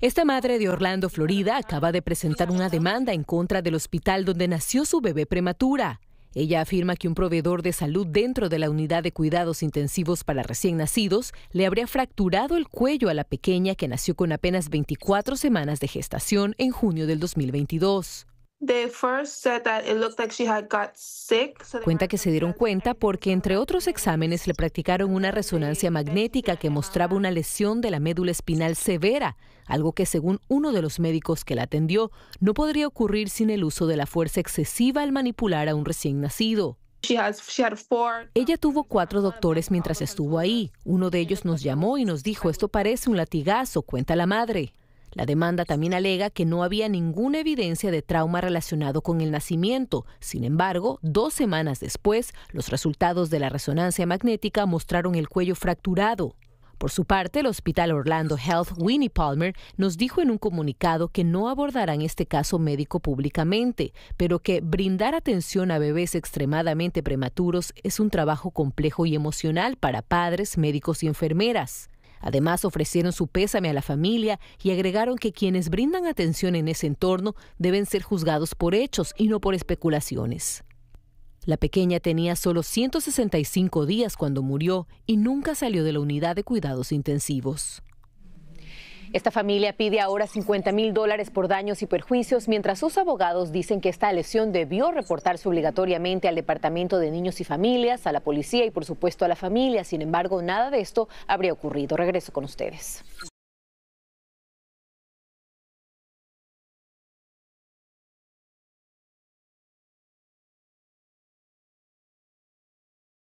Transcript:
Esta madre de Orlando, Florida, acaba de presentar una demanda en contra del hospital donde nació su bebé prematura. Ella afirma que un proveedor de salud dentro de la unidad de cuidados intensivos para recién nacidos le habría fracturado el cuello a la pequeña que nació con apenas 24 semanas de gestación en junio del 2022. Cuenta que se dieron cuenta porque entre otros exámenes le practicaron una resonancia magnética que mostraba una lesión de la médula espinal severa, algo que según uno de los médicos que la atendió no podría ocurrir sin el uso de la fuerza excesiva al manipular a un recién nacido. Ella tuvo cuatro doctores mientras estuvo ahí. Uno de ellos nos llamó y nos dijo, esto parece un latigazo, cuenta la madre. La demanda también alega que no había ninguna evidencia de trauma relacionado con el nacimiento. Sin embargo, dos semanas después, los resultados de la resonancia magnética mostraron el cuello fracturado. Por su parte, el Hospital Orlando Health Winnie Palmer nos dijo en un comunicado que no abordarán este caso médico públicamente, pero que brindar atención a bebés extremadamente prematuros es un trabajo complejo y emocional para padres, médicos y enfermeras. Además, ofrecieron su pésame a la familia y agregaron que quienes brindan atención en ese entorno deben ser juzgados por hechos y no por especulaciones. La pequeña tenía solo 165 días cuando murió y nunca salió de la unidad de cuidados intensivos. Esta familia pide ahora 50 mil dólares por daños y perjuicios, mientras sus abogados dicen que esta lesión debió reportarse obligatoriamente al Departamento de Niños y Familias, a la policía y por supuesto a la familia. Sin embargo, nada de esto habría ocurrido. Regreso con ustedes.